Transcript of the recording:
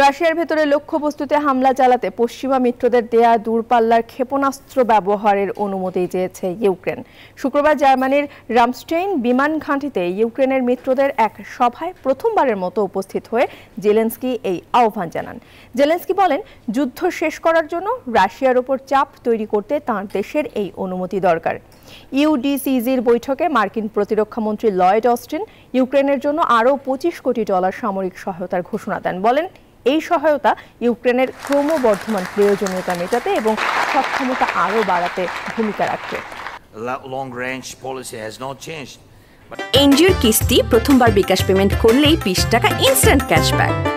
রাশিয়ার ভেতরে লক্ষ্যবস্তুতে হামলা চালাতে পশ্চিমা মিত্রদের দেয়া দূরপাল্লার ক্ষেপণাস্ত্র ব্যবহারের অনুমতি চেয়েছে ইউক্রেন শুক্রবার জার্মানির রামস্টেইন বিমান ঘাঁটিতে ইউক্রেনের মিত্রদের এক সভায় প্রথমবারের মতো উপস্থিত হয়ে জেলেন্সকি এই আহ্বান জানান জেলেন্সকি বলেন যুদ্ধ শেষ করার জন্য রাশিয়ার ওপর চাপ তৈরি করতে তাঁর দেশের এই অনুমতি দরকার ইউডিসিজির বৈঠকে মার্কিন প্রতিরক্ষা মন্ত্রী লয়েড অস্টিন ইউক্রেনের জন্য আরও পঁচিশ কোটি ডলার সামরিক সহায়তার ঘোষণা দেন বলেন এই সহায়তা ইউক্রেনের ক্রমবর্ধমান প্রয়োজনীয়তা মেটাতে এবং সক্ষমতা আরও বাড়াতে ভূমিকা রাখবে এনজিওর কিস্তি প্রথমবার বিকাশ পেমেন্ট করলেই বিশ টাকা ইনস্ট্যান্ট ক্যাশব্যাক